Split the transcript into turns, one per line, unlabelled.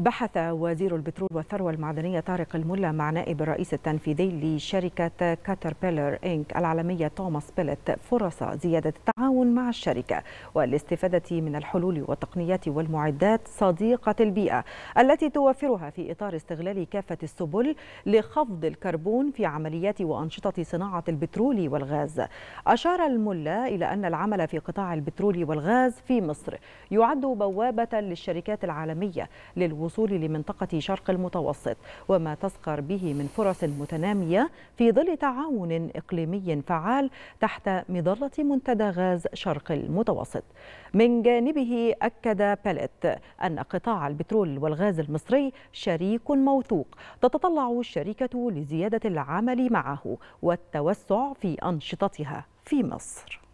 بحث وزير البترول والثروة المعدنية طارق الملا مع نائب الرئيس التنفيذي لشركة كاتربيلر إنك العالمية توماس بيلت فرص زيادة التعاون مع الشركة والاستفادة من الحلول والتقنيات والمعدات صديقة البيئة التي توفرها في إطار استغلال كافة السبل لخفض الكربون في عمليات وأنشطة صناعة البترول والغاز أشار الملا إلى أن العمل في قطاع البترول والغاز في مصر يعد بوابة للشركات العالمية للوصول الوصول لمنطقة شرق المتوسط وما تسقر به من فرص متنامية في ظل تعاون إقليمي فعال تحت مظلة منتدى غاز شرق المتوسط من جانبه أكد باليت أن قطاع البترول والغاز المصري شريك موثوق تتطلع الشركة لزيادة العمل معه والتوسع في أنشطتها في مصر